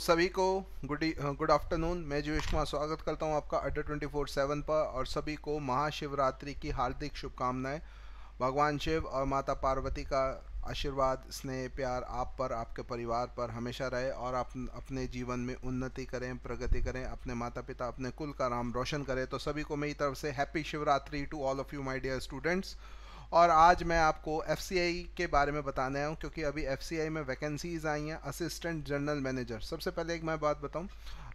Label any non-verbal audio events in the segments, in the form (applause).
सभी को good good afternoon मैं जीवेश कुमार स्वागत करता हूं आपका अड्डा ट्वेंटी फोर सेवन पर और सभी को महाशिवरात्रि की हार्दिक शुभकामनाएं भगवान शिव और माता पार्वती का आशीर्वाद स्नेह प्यार आप पर आपके परिवार पर हमेशा रहे और आप अपने जीवन में उन्नति करें प्रगति करें अपने माता पिता अपने कुल का नाम रोशन करें तो सभी को मेरी तरफ से happy Shivratri to all of you my dear students और आज मैं आपको एफ के बारे में बताने आया हूँ क्योंकि अभी एफ में वैकेंसीज आई हैं असिस्टेंट जनरल मैनेजर सबसे पहले एक मैं बात बताऊँ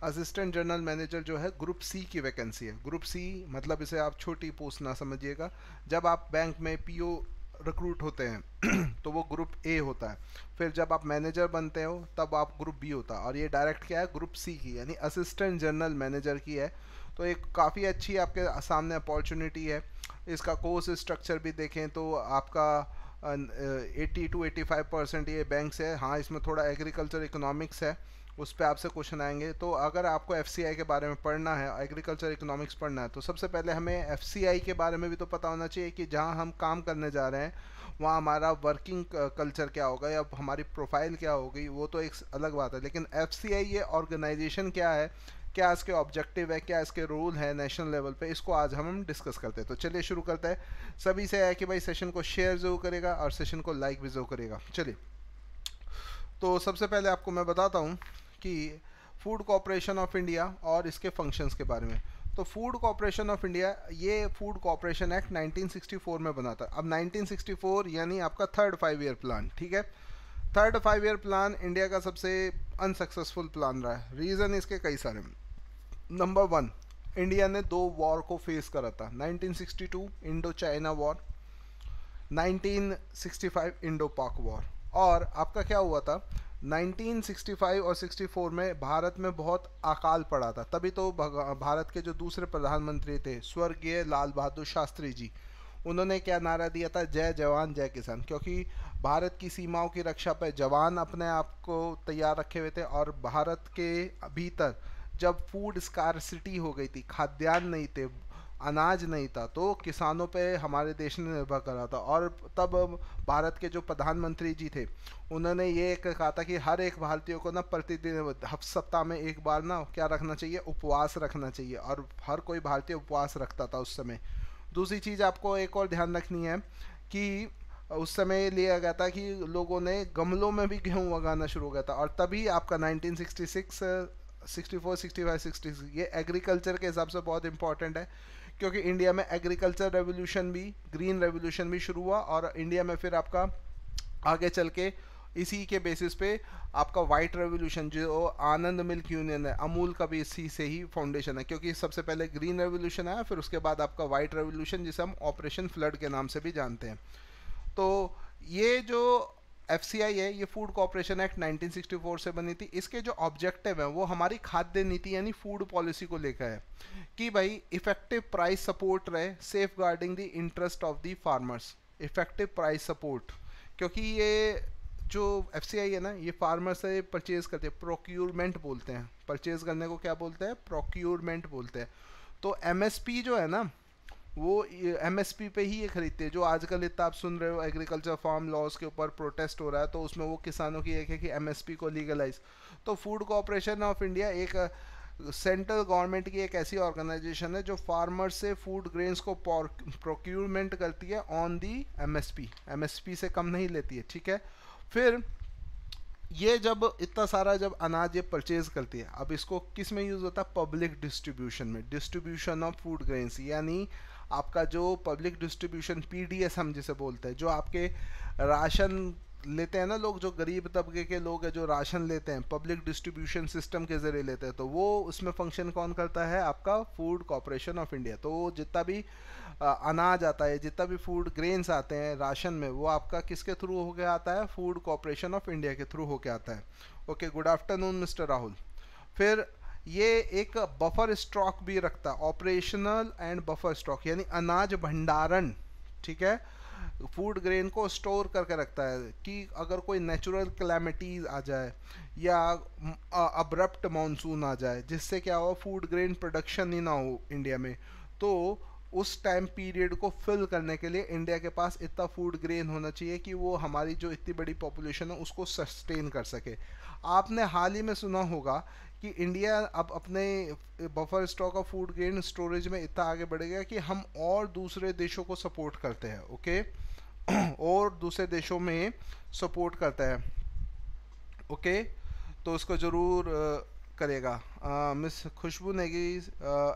असिस्टेंट जनरल मैनेजर जो है ग्रुप सी की वैकेंसी है ग्रुप सी मतलब इसे आप छोटी पोस्ट ना समझिएगा जब आप बैंक में पी रिक्रूट होते हैं (clears throat) तो वो ग्रुप ए होता है फिर जब आप मैनेजर बनते हो तब आप ग्रुप बी होता है और ये डायरेक्ट क्या है ग्रुप सी की यानी असिस्टेंट जनरल मैनेजर की है तो एक काफ़ी अच्छी आपके सामने अपॉर्चुनिटी है इसका कोर्स स्ट्रक्चर भी देखें तो आपका 80 टू 85 परसेंट ये बैंक्स है हाँ इसमें थोड़ा एग्रीकल्चर इकोनॉमिक्स है उस पर आपसे क्वेश्चन आएंगे तो अगर आपको एफ के बारे में पढ़ना है एग्रीकल्चर इकोनॉमिक्स पढ़ना है तो सबसे पहले हमें एफ के बारे में भी तो पता होना चाहिए कि जहाँ हम काम करने जा रहे हैं वहाँ हमारा वर्किंग कल्चर क्या होगा या हमारी प्रोफाइल क्या होगी वो तो एक अलग बात है लेकिन एफ ये ऑर्गेनाइजेशन क्या है क्या इसके ऑब्जेक्टिव है क्या इसके रूल है नेशनल लेवल पे इसको आज हम हम डिस्कस करते हैं तो चलिए शुरू करते हैं सभी से है कि भाई सेशन को शेयर जरूर करेगा और सेशन को लाइक भी जरूर करेगा चलिए तो सबसे पहले आपको मैं बताता हूँ कि फूड कॉरपोरेशन ऑफ इंडिया और इसके फंक्शंस के बारे में तो फूड कॉरपोरेशन ऑफ इंडिया ये फूड कॉरपोरेशन एक्ट 1964 में बना था अब 1964 यानी आपका थर्ड फाइव ईयर प्लान ठीक है third five year plan India का सबसे अनसक्सेसफुल प्लान रहा है रीज़न इसके कई सारे नंबर वन इंडिया ने दो वॉर को फेस करा था 1962 Indo China war 1965 Indo Pak war और आपका क्या हुआ था 1965 और 64 में भारत में बहुत अकाल पड़ा था तभी तो भारत के जो दूसरे प्रधानमंत्री थे स्वर्गीय लाल बहादुर शास्त्री जी उन्होंने क्या नारा दिया था जय जवान जय किसान क्योंकि भारत की सीमाओं की रक्षा पर जवान अपने आप को तैयार रखे हुए थे और भारत के भीतर जब फूड स्कारसिटी हो गई थी खाद्यान्न नहीं थे अनाज नहीं था तो किसानों पे हमारे देश ने निर्भर करा था और तब भारत के जो प्रधानमंत्री जी थे उन्होंने ये कहा था कि हर एक भारतीय को ना प्रतिदिन सप्ताह में एक बार ना क्या रखना चाहिए उपवास रखना चाहिए और हर कोई भारतीय उपवास रखता था उस समय दूसरी चीज़ आपको एक और ध्यान रखनी है कि उस समय लिया गया था कि लोगों ने गमलों में भी गेहूँ उगाना शुरू हो गया था और तभी आपका 1966 sixty four sixty five sixty ये एग्रीकल्चर के हिसाब से बहुत इंपॉर्टेंट है क्योंकि इंडिया में एग्रीकल्चर रेवोल्यूशन भी ग्रीन रेवोल्यूशन भी शुरू हुआ और इंडिया में फिर आपका आगे चल के इसी के बेसिस पे आपका वाइट रेवोल्यूशन जो आनंद मिल्क यूनियन है अमूल का भी इसी से ही फाउंडेशन है क्योंकि सबसे पहले ग्रीन रेवोल्यूशन आया फिर उसके बाद आपका वाइट रेवोल्यूशन जिसे हम ऑपरेशन फ्लड के नाम से भी जानते हैं तो ये जो एफ सी आई है ये फूड कॉरपोरेशन एक्ट 1964 से बनी थी इसके जो ऑब्जेक्टिव हैं वो हमारी खाद्य नीति यानी फूड पॉलिसी को लेकर है कि भाई इफेक्टिव प्राइस सपोर्ट रहे safeguarding the interest of the farmers effective price support क्योंकि ये जो एफ सी आई है ना ये फार्मर से परचेज़ करते हैं प्रोक्योरमेंट बोलते हैं परचेज़ करने को क्या बोलते हैं प्रोक्यूरमेंट बोलते हैं तो एम एस पी जो है ना वो एमएसपी पे ही ये खरीदते हैं जो आजकल इतना आप सुन रहे हो एग्रीकल्चर फार्म लॉज के ऊपर प्रोटेस्ट हो रहा है तो उसमें वो किसानों की एक है कि एमएसपी को लीगलाइज तो फूड कॉरपोरेशन ऑफ इंडिया एक सेंट्रल गवर्नमेंट की एक ऐसी ऑर्गेनाइजेशन है जो फार्मर से फूड ग्रेन्स को प्रोक्यूरमेंट करती है ऑन दी एमएसपी एमएसपी से कम नहीं लेती है ठीक है फिर ये जब इतना सारा जब अनाज ये परचेज करती है अब इसको किस में यूज़ होता है पब्लिक डिस्ट्रीब्यूशन में डिस्ट्रीब्यूशन ऑफ फूड ग्रेन्स यानी आपका जो पब्लिक डिस्ट्रीब्यूशन पीडीएस हम जिसे बोलते हैं जो आपके राशन लेते हैं ना लोग जो गरीब तबके के लोग हैं जो राशन लेते हैं पब्लिक डिस्ट्रीब्यूशन सिस्टम के ज़रिए लेते हैं तो वो उसमें फंक्शन कौन करता है आपका फूड कॉरपोरेशन ऑफ इंडिया तो वो जितना भी अनाज आता है जितना भी फूड ग्रेन्स आते हैं राशन में वो आपका किसके थ्रू होके आता है फूड कॉरपोरेशन ऑफ इंडिया के थ्रू होके आता है okay good afternoon mister Rahul फिर ये एक बफर स्टॉक भी रखता ऑपरेशनल एंड बफर स्टॉक यानी अनाज भंडारण ठीक है फूड ग्रेन को स्टोर करके रखता है कि अगर कोई नेचुरल क्लैमिटीज आ जाए या अब्रप्ट मानसून आ जाए जिससे क्या हो फूड ग्रेन प्रोडक्शन ही ना हो इंडिया में तो उस टाइम पीरियड को फिल करने के लिए इंडिया के पास इतना फूड ग्रेन होना चाहिए कि वो हमारी जो इतनी बड़ी पॉपुलेशन है उसको सस्टेन कर सके आपने हाल ही में सुना होगा कि इंडिया अब अपने buffer stock of food grain storage में इतना आगे बढ़ेगा कि हम और दूसरे देशों को सपोर्ट करते हैं ओके (clears throat) और दूसरे देशों में सपोर्ट करता है ओके तो उसको ज़रूर करेगा miss Khushboo Negi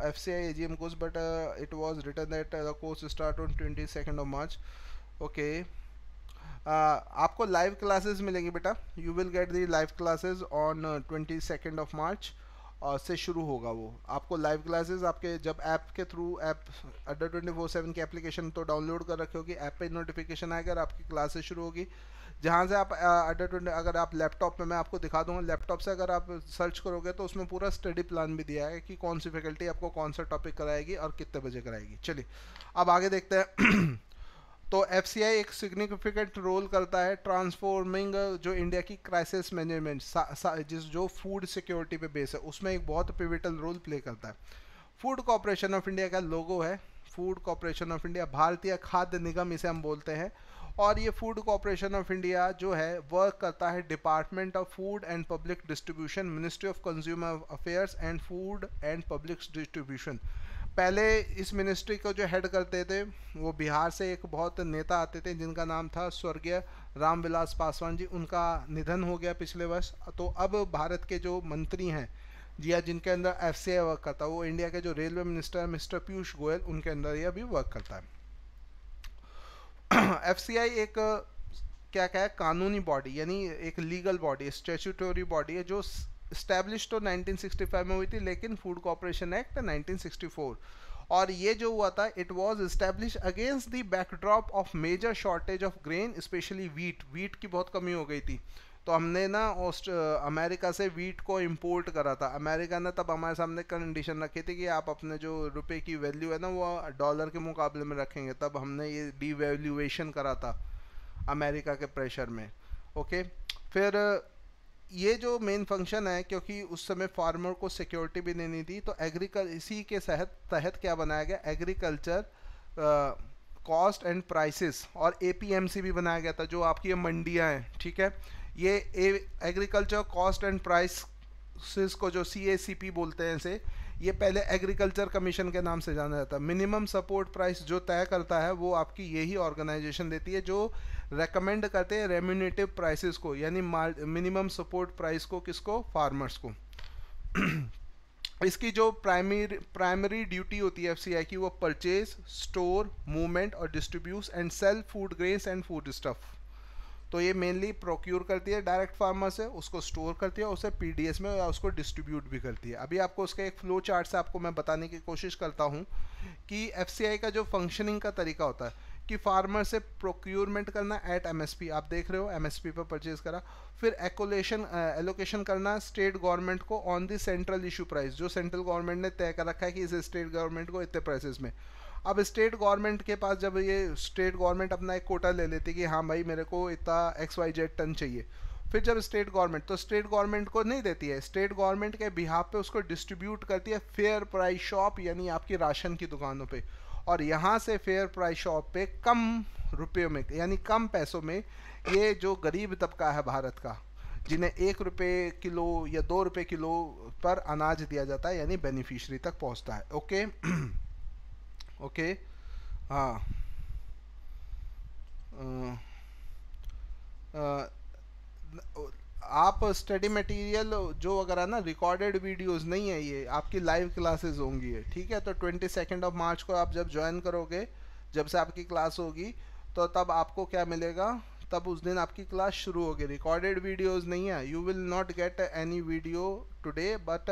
F C I A G M course but it was return that the course start on twenty second of March okay आपको लाइव क्लासेस मिलेंगी बेटा you will get the live classes on twenty second of March से शुरू होगा वो आपको live classes आपके जब ऐप के through app Adda twenty four seven की एप्लीकेशन तो डाउनलोड कर रखे होगी ऐप पे नोटिफिकेशन आएगा और आपकी क्लासेस शुरू होगी जहाँ से आप अडर ट्वेंटी अगर आप लैपटॉप में मैं आपको दिखा दूँगा लैपटॉप से अगर आप सर्च करोगे तो उसमें पूरा स्टडी प्लान भी दिया है कि कौन सी फैकल्टी आपको कौन सा टॉपिक कराएगी और कितने बजे कराएगी चलिए अब आगे देखते हैं (clears throat) तो एफ एक सिग्निफिकेंट रोल करता है ट्रांसफॉर्मिंग जो इंडिया की क्राइसिस मैनेजमेंट जिस जो फूड सिक्योरिटी पे बेस है उसमें एक बहुत पिविटल रोल प्ले करता है फूड कॉरपोरेशन ऑफ इंडिया का लोगो है फूड कॉरपोरेशन ऑफ इंडिया भारतीय खाद्य निगम इसे हम बोलते हैं और ये फूड कॉरपोरेशन ऑफ इंडिया जो है वर्क करता है department of food and public distribution ministry of consumer affairs and food and public distribution पहले इस मिनिस्ट्री को जो हेड करते थे वो बिहार से एक बहुत नेता आते थे जिनका नाम था स्वर्गीय रामविलास पासवान जी उनका निधन हो गया पिछले वर्ष तो अब भारत के जो मंत्री हैं या जिनके अंदर एफ वर्क करता है वो इंडिया के जो railway minister mister Piyush Goyal उनके अंदर ये अभी वर्क करता है एफ (clears throat) एक क्या क्या है कानूनी बॉडी यानी एक लीगल बॉडी स्टेचूटोरी बॉडी है जो इस्टेब्लिश तो 1965 में हुई थी लेकिन फूड कॉरपोरेशन एक्ट 1964 और ये जो हुआ था it was establish against the backdrop of major shortage of grain specially wheat wheat की बहुत कमी हो गई थी तो हमने ना ऑस्ट अमेरिका से वीट को इम्पोर्ट करा था अमेरिका ने तब हमारे सामने कंडीशन रखी थी कि आप अपने जो रुपए की वैल्यू है ना वो डॉलर के मुकाबले में रखेंगे तब हमने ये डिवेल्यूएशन करा था अमेरिका के प्रेशर में ओके फिर ये जो मेन फंक्शन है क्योंकि उस समय फार्मर को सिक्योरिटी भी देनी थी तो एग्रीकल इसी के तहत तहत क्या बनाया गया एग्रीकल्चर कॉस्ट एंड प्राइसेस और एपीएमसी भी बनाया गया था जो आपकी ये मंडियाँ हैं ठीक है ये एग्रीकल्चर कॉस्ट एंड प्राइस को जो सी बोलते हैं इसे ये पहले एग्रीकल्चर कमीशन के नाम से जाना जाता है मिनिमम सपोर्ट प्राइस जो तय करता है वो आपकी यही ऑर्गेनाइजेशन देती है जो रेकमेंड करते हैं रेम्यूनेटिव प्राइसेस को यानी मिनिमम सपोर्ट प्राइस को किसको फार्मर्स को (clears throat) इसकी जो प्राइमरी प्राइमरी ड्यूटी होती है एफ की वो परचेज स्टोर मूवमेंट और distribute and sell food grains and foodstuff तो ये मेनली प्रोक्योर करती है डायरेक्ट फार्मर से उसको स्टोर करती है उसे पीडीएस में या उसको डिस्ट्रीब्यूट भी करती है अभी आपको उसका एक फ्लो चार्ट से आपको मैं बताने की कोशिश करता हूँ कि एफसीआई का जो फंक्शनिंग का तरीका होता है कि फार्मर से प्रोक्योरमेंट करना एट एमएसपी आप देख रहे हो एमएसपी पर परचेज करा फिर एकोलेशन एलोकेशन करना स्टेट गवर्नमेंट को on the central issue price जो सेंट्रल गवर्नमेंट ने तय कर रखा है कि इस स्टेट गवर्नमेंट को इतने प्राइसेस में अब स्टेट गवर्नमेंट के पास जब ये स्टेट गवर्नमेंट अपना एक कोटा ले लेती कि हाँ भाई मेरे को इतना एक्स वाई जेड टन चाहिए फिर जब स्टेट गवर्नमेंट तो स्टेट गवर्नमेंट को नहीं देती है स्टेट गवर्नमेंट के बिहाफ पे उसको डिस्ट्रीब्यूट करती है फेयर प्राइस शॉप यानी आपकी राशन की दुकानों पे और यहाँ से फेयर प्राइस शॉप पे कम रुपयों में यानी कम पैसों में ये जो गरीब तबका है भारत का जिन्हें एक रुपये किलो या दो रुपये किलो पर अनाज दिया जाता है यानी बेनिफिशरी तक पहुँचता है ओके (clears throat) ओके हाँ आप स्टडी मटेरियल जो वगैरह ना रिकॉर्डेड वीडियोस नहीं है ये आपकी लाइव क्लासेस होंगी ठीक है तो ट्वेंटी सेकेंड ऑफ मार्च को आप जब ज्वाइन करोगे जब से आपकी क्लास होगी तो तब आपको क्या मिलेगा तब उस दिन आपकी क्लास शुरू होगी रिकॉर्डेड वीडियोस नहीं है you will not get any video today but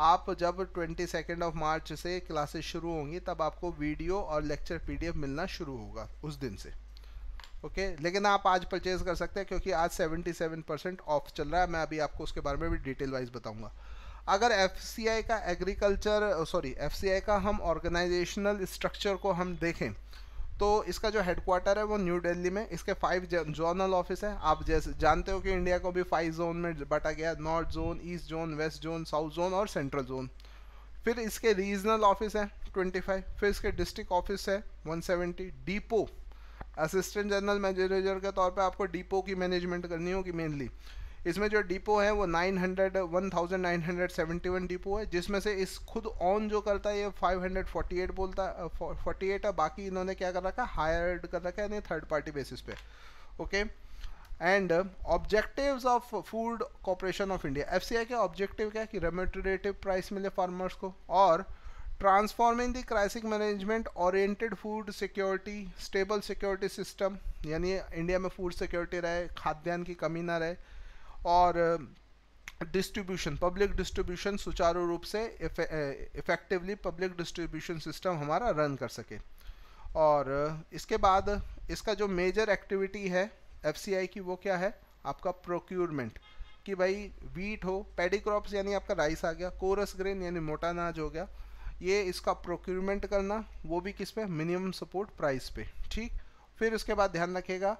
आप जब ट्वेंटी सेकेंड ऑफ मार्च से क्लासेस शुरू होंगी तब आपको वीडियो और लेक्चर पीडीएफ मिलना शुरू होगा उस दिन से ओके okay? लेकिन आप आज परचेज़ कर सकते हैं क्योंकि आज 77 परसेंट ऑफ चल रहा है मैं अभी आपको उसके बारे में भी डिटेल वाइज बताऊंगा अगर एफ का एग्रीकल्चर सॉरी एफ का हम ऑर्गेनाइजेशनल स्ट्रक्चर को हम देखें तो इसका जो हेडक्वार्टर है वो न्यू दिल्ली में इसके फाइव जोनल ऑफिस है आप जैसे जानते हो कि इंडिया को भी फाइव जोन में बांटा गया north zone east zone west zone south zone और सेंट्रल जोन फिर इसके रीजनल ऑफिस हैं 25 फिर इसके डिस्ट्रिक्ट ऑफिस है 170 डीपो असिस्टेंट जनरल मैनेजर के तौर पर आपको डीपो की मैनेजमेंट करनी होगी मेनली इसमें जो डिपो है वो 900 1971 डिपो है जिसमें से इस खुद ऑन जो करता है ये 548 बोलता है 48 है बाकी इन्होंने क्या कर रखा है हायर्ड कर रखा है यानी थर्ड पार्टी बेसिस पे okay and objectives of food corporation of India F के ऑब्जेक्टिव क्या है कि रेमोटरेटिव प्राइस मिले फार्मर्स को और transforming the crisis management oriented food security stable security system यानी इंडिया में फूड सिक्योरिटी रहे खाद्यान्न की कमी ना रहे और डिस्ट्रीब्यूशन पब्लिक डिस्ट्रीब्यूशन सुचारू रूप से इफेक्टिवली पब्लिक डिस्ट्रीब्यूशन सिस्टम हमारा रन कर सके और इसके बाद इसका जो मेजर एक्टिविटी है एफ की वो क्या है आपका प्रोक्यूरमेंट कि भाई वीट हो पेडी क्रॉप्स यानी आपका राइस आ गया कोरस ग्रेन यानी मोटा अनाज हो गया ये इसका प्रोक्यूरमेंट करना वो भी किस पे मिनिमम सपोर्ट प्राइस पे ठीक फिर उसके बाद ध्यान रखेगा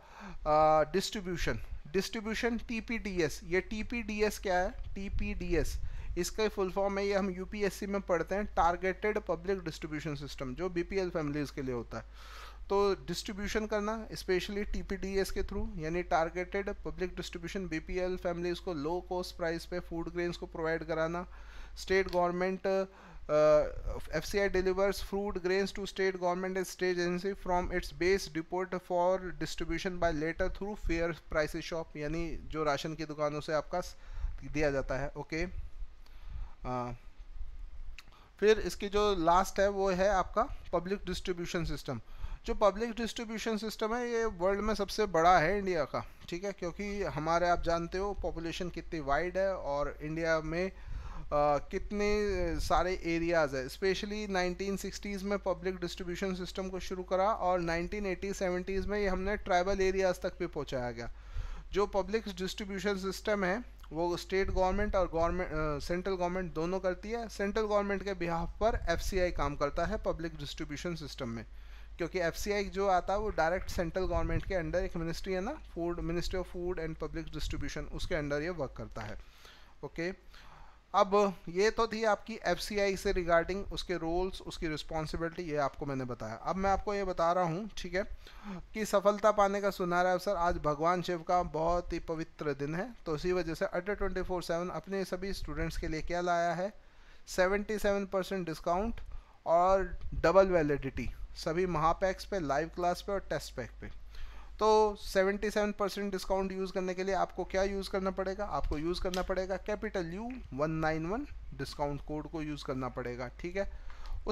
डिस्ट्रीब्यूशन डिस्ट्रीब्यूशन टीपीडीएस ये टीपीडीएस क्या है टीपीडीएस इसका फुल फॉर्म है ये हम यूपीएससी में पढ़ते हैं टारगेटेड पब्लिक डिस्ट्रीब्यूशन सिस्टम जो बीपीएल फैमिलीज के लिए होता है तो डिस्ट्रीब्यूशन करना स्पेशली टीपीडीएस के थ्रू यानी targeted public distribution BPL families को लो कॉस्ट प्राइस पे फूड ग्रेन्स को प्रोवाइड कराना state government F C I delivers fruit grains to state government and state agency from its base depot for distribution by latter through fair price shop यानी जो ration की दुकानों से आपका दिया जाता है ओके हाँ। फिर इसकी जो लास्ट है वो है आपका पब्लिक डिस्ट्रीब्यूशन सिस्टम जो पब्लिक डिस्ट्रीब्यूशन सिस्टम है ये वर्ल्ड में सबसे बड़ा है इंडिया का ठीक है क्योंकि हमारे आप जानते हो पॉपुलेशन कितनी वाइड है और इंडिया में कितने सारे एरियाज़ है स्पेशली 1960s में पब्लिक डिस्ट्रीब्यूशन सिस्टम को शुरू करा और 1980s 70s में ये हमने ट्राइबल एरियाज़ तक भी पहुंचाया गया जो पब्लिक डिस्ट्रीब्यूशन सिस्टम है वो स्टेट गवर्नमेंट और गवर्नमेंट सेंट्रल गवर्नमेंट दोनों करती है सेंट्रल गवर्नमेंट के बिहाफ पर एफ काम करता है पब्लिक डिस्ट्रीब्यूशन सिस्टम में क्योंकि एफ जो आता है वो डायरेक्ट सेंट्रल गवर्नमेंट के अंडर एक मिनिस्ट्री है ना food ministry of food and public distribution उसके अंडर ये वर्क करता है ओके okay? अब ये तो थी आपकी एफ से रिगार्डिंग उसके रोल्स उसकी रिस्पॉन्सिबिलिटी ये आपको मैंने बताया अब मैं आपको ये बता रहा हूँ ठीक है कि सफलता पाने का सुनहरा अवसर आज भगवान शिव का बहुत ही पवित्र दिन है तो इसी वजह से अड्डे ट्वेंटी फोर सेवन अपने सभी स्टूडेंट्स के लिए क्या लाया है सेवेंटी सेवन परसेंट डिस्काउंट और डबल वैलिडिटी सभी महापैक्स पे लाइव क्लास पे और टेस्ट पैक पे तो 77 परसेंट डिस्काउंट यूज़ करने के लिए आपको क्या यूज़ करना पड़ेगा आपको यूज़ करना पड़ेगा कैपिटल यू 191 डिस्काउंट कोड को यूज़ करना पड़ेगा ठीक है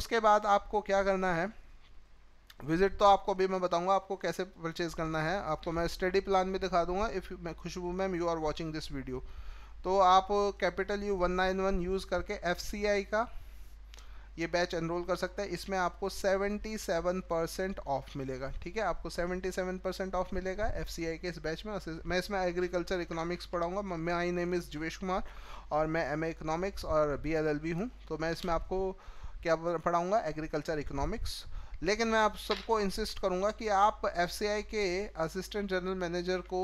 उसके बाद आपको क्या करना है विज़िट तो आपको अभी मैं बताऊंगा आपको कैसे परचेज़ करना है आपको मैं स्टडी प्लान भी दिखा दूंगा इफ़ मैं Khushboo ma'am you are watching this video तो आप कैपिटल यू वन यूज़ करके एफ का ये बैच एनरोल कर सकते हैं इसमें आपको 77 परसेंट ऑफ मिलेगा ठीक है आपको 77 परसेंट ऑफ मिलेगा एफ के इस बैच में मैं इसमें एग्रीकल्चर इकोनॉमिक्स पढ़ाऊंगा मैं I name is Juvesh Kumar और मैं एम इकोनॉमिक्स और बी एल हूँ तो मैं इसमें आपको क्या पढ़ाऊँगा एग्रीकल्चर इकोनॉमिक्स लेकिन मैं आप सबको इंसिस्ट करूँगा कि आप एफ के असिस्टेंट जनरल मैनेजर को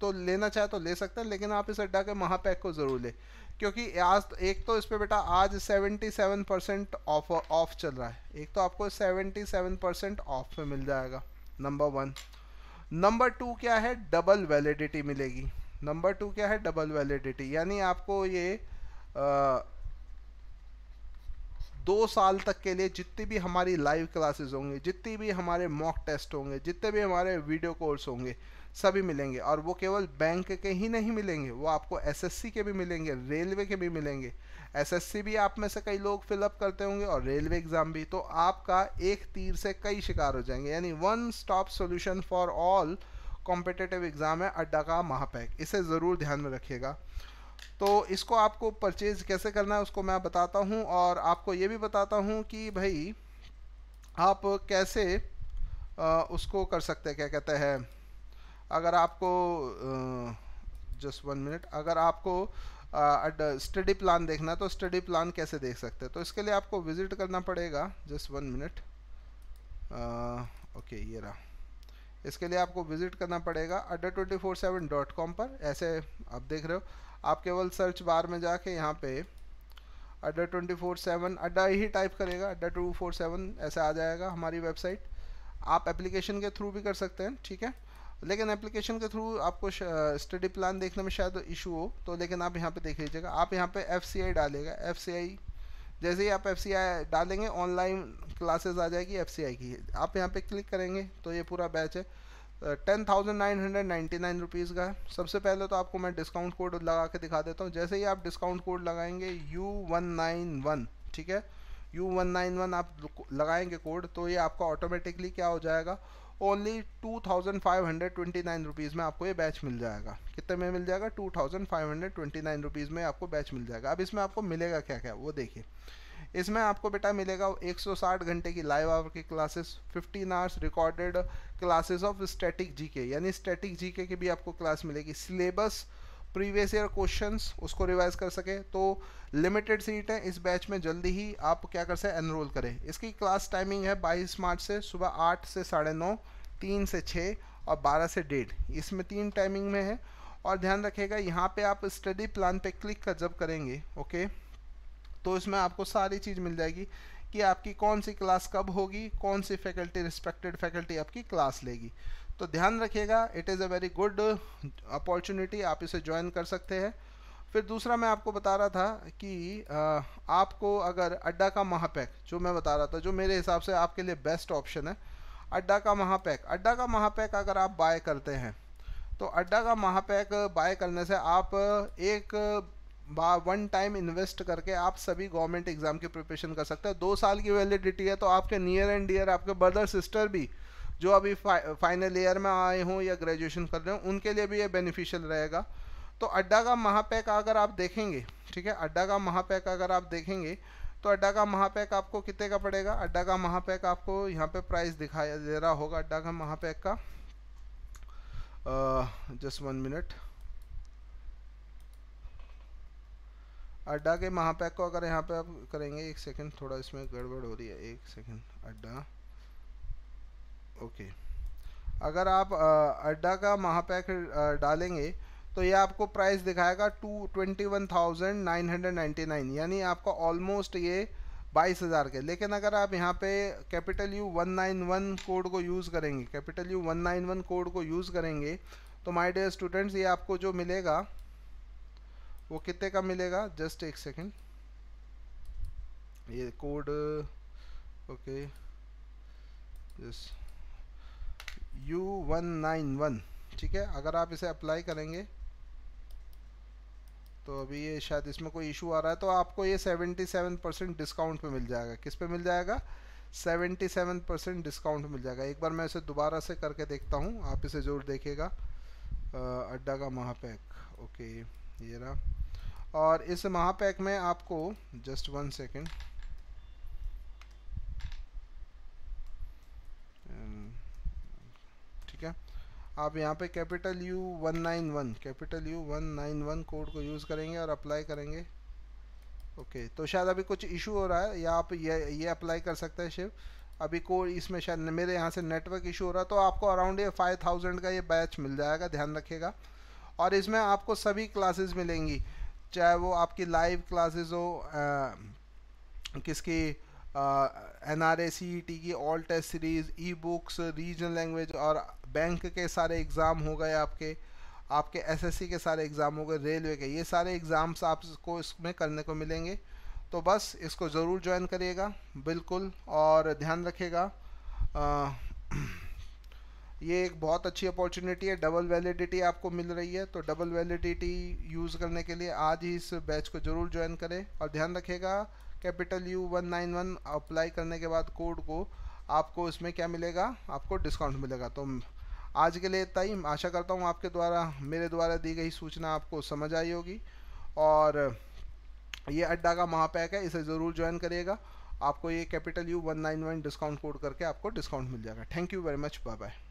तो लेना चाहे तो ले सकते हैं लेकिन आप इस अड्डा के महापैक को ज़रूर लें क्योंकि आज तो- एक तो इस पर बेटा आज 77 परसेंट ऑफ ऑफ चल रहा है एक तो आपको 77 परसेंट ऑफ में मिल जाएगा नंबर वन नंबर टू क्या है डबल वैलिडिटी मिलेगी नंबर टू क्या है डबल वैलिडिटी यानी आपको ये दो साल तक के लिए जितनी भी हमारी लाइव क्लासेस होंगे जितनी भी हमारे मॉक टेस्ट होंगे जितने भी हमारे वीडियो कोर्स होंगे सभी मिलेंगे और वो केवल बैंक के ही नहीं मिलेंगे वो आपको एसएससी के भी मिलेंगे रेलवे के भी मिलेंगे एसएससी भी आप में से कई लोग फिलअप करते होंगे और रेलवे एग्ज़ाम भी तो आपका एक तीर से कई शिकार हो जाएंगे यानी one stop solution for all competitive exam है अड्डा का महापैक इसे ज़रूर ध्यान में रखिएगा तो इसको आपको परचेज़ कैसे करना है उसको मैं बताता हूँ और आपको ये भी बताता हूँ कि भाई आप कैसे उसको कर सकते हैं क्या कहते हैं अगर आपको जस्ट वन मिनट अगर आपको स्टडी प्लान देखना है तो स्टडी प्लान कैसे देख सकते हैं तो इसके लिए आपको विज़िट करना पड़ेगा जस्ट वन मिनट ओके ये रहा इसके लिए आपको विज़िट करना पड़ेगा Adda twenty four seven dot com पर ऐसे आप देख रहे हो आप केवल सर्च बार में जाके यहाँ पे अड्डा ट्वेंटी फोर सेवन अड्डा ही टाइप करेगा अड्डा टू फोर सेवन ऐसा आ जाएगा हमारी वेबसाइट आप एप्लीकेशन के थ्रू भी कर सकते हैं ठीक है लेकिन एप्लीकेशन के थ्रू आपको स्टडी प्लान देखने में शायद इशू हो तो लेकिन आप यहाँ पे देख लीजिएगा आप यहाँ पे एफ सी आई डालेगा एफ सी आई जैसे ही आप एफ सी आई डालेंगे ऑनलाइन क्लासेस आ जाएगी एफ सी आई की आप यहाँ पे क्लिक करेंगे तो ये पूरा बैच है ten thousand nine hundred ninety nine rupees का है सबसे पहले तो आपको मैं डिस्काउंट कोड लगा के दिखा देता हूँ जैसे ही आप डिस्काउंट कोड लगाएंगे यू वन नाइन वन ठीक है यू वन नाइन वन आप लगाएंगे कोड तो ये आपका ऑटोमेटिकली क्या हो जाएगा only two thousand five hundred twenty nine rupees में आपको ये बैच मिल जाएगा कितने में मिल जाएगा two thousand five hundred twenty nine rupees में आपको बैच मिल जाएगा अब इसमें आपको मिलेगा क्या क्या वो देखिए इसमें आपको बेटा मिलेगा 160 घंटे की लाइव आवर की classes 15 hours recorded classes of static GK यानी स्टैटिक जीके की भी आपको क्लास मिलेगी सिलेबस प्रीवियस ईयर क्वेश्चंस उसको रिवाइज कर सके तो लिमिटेड सीट है इस बैच में जल्दी ही आप क्या कर सकते एनरोल करें इसकी क्लास टाइमिंग है बाईस मार्च से सुबह आठ से साढ़े नौ तीन से छः और बारह से डेढ़ इसमें तीन टाइमिंग में है और ध्यान रखिएगा यहाँ पे आप स्टडी प्लान पे क्लिक कर जब करेंगे ओके तो इसमें आपको सारी चीज़ मिल जाएगी कि आपकी कौन सी क्लास कब होगी कौन सी फैकल्टी रिस्पेक्टेड फैकल्टी आपकी क्लास लेगी तो ध्यान रखिएगा it is a very good opportunity आप इसे ज्वाइन कर सकते हैं फिर दूसरा मैं आपको बता रहा था कि आ, आपको अगर अड्डा का महापैक जो मैं बता रहा था जो मेरे हिसाब से आपके लिए बेस्ट ऑप्शन है अड्डा का महापैक अड्डा का महापैक अगर आप बाय करते हैं तो अड्डा का महापैक बाय करने से आप एक वन टाइम इन्वेस्ट करके आप सभी गवर्नमेंट एग्ज़ाम की प्रिपरेशन कर सकते हो दो साल की वैलिडिटी है तो आपके नियर एंड डियर आपके ब्रदर सिस्टर भी जो अभी फाइनल ईयर में आए हों या ग्रेजुएशन कर रहे हों उनके लिए भी ये बेनिफिशियल रहेगा तो अड्डा का महापैक अगर आप देखेंगे ठीक है अड्डा का महापैक अगर आप देखेंगे तो अड्डा का महापैक आपको कितने का पड़ेगा अड्डा का महापैक आपको यहाँ पे प्राइस दिखाया दे रहा होगा अड्डा का महापैक का जस्ट वन मिनट अड्डा के महापैक को अगर यहाँ पे आप करेंगे एक सेकंड थोड़ा इसमें गड़बड़ हो रही है एक सेकंड अड्डा ओके अगर आप अड्डा का महापैक डालेंगे तो ये आपको प्राइस दिखाएगा two twenty one thousand nine hundred ninety nine यानी आपका ऑलमोस्ट ये बाईस हज़ार के लेकिन अगर आप यहाँ पे capital U one nine one code को यूज़ करेंगे capital U one nine one code को यूज़ करेंगे तो माय डियर स्टूडेंट्स ये आपको जो मिलेगा वो कितने का मिलेगा जस्ट एक सेकंड ये code okay yes U one nine one ठीक है अगर आप इसे अप्लाई करेंगे तो अभी ये शायद इसमें कोई इशू आ रहा है तो आपको ये सेवेंटी सेवन परसेंट डिस्काउंट पे मिल जाएगा किस पे मिल जाएगा सेवेंटी सेवन परसेंट डिस्काउंट मिल जाएगा एक बार मैं इसे दोबारा से करके देखता हूँ आप इसे ज़रूर देखेगा अड्डा का महापैक ओके ये रहा और इस महापैक में आपको जस्ट वन सेकेंड ठीक है आप यहाँ पे capital U one nine one capital U one nine one code को यूज़ करेंगे और अप्लाई करेंगे ओके तो शायद अभी कुछ इशू हो रहा है या आप ये ये अप्लाई कर सकते हैं शिव अभी को इसमें शायद मेरे यहाँ से नेटवर्क इशू हो रहा है तो आपको अराउंड ये फाइव थाउजेंड का ये बैच मिल जाएगा ध्यान रखिएगा और इसमें आपको सभी क्लासेस मिलेंगी चाहे वो आपकी लाइव क्लासेस हो किसकी N R A C T की all test series e books regional language और बैंक के सारे एग्ज़ाम हो गए आपके आपके एसएससी के सारे एग्ज़ाम हो गए रेलवे के ये सारे एग्ज़ाम्स आपको इसमें करने को मिलेंगे तो बस इसको ज़रूर ज्वाइन करिएगा बिल्कुल और ध्यान रखिएगा ये एक बहुत अच्छी अपॉर्चुनिटी है डबल वैलिडिटी आपको मिल रही है तो डबल वैलिडिटी यूज़ करने के लिए आज ही इस बैच को ज़रूर ज्वाइन करें और ध्यान रखिएगा capital U one nine one apply करने के बाद कोड को आपको इसमें क्या मिलेगा आपको डिस्काउंट मिलेगा तो आज के लिए इतना ही आशा करता हूँ आपके द्वारा मेरे द्वारा दी गई सूचना आपको समझ आई होगी और ये अड्डा का महापैक है इसे ज़रूर ज्वाइन करिएगा आपको ये capital U one nine one discount code करके आपको डिस्काउंट मिल जाएगा thank you very much bye bye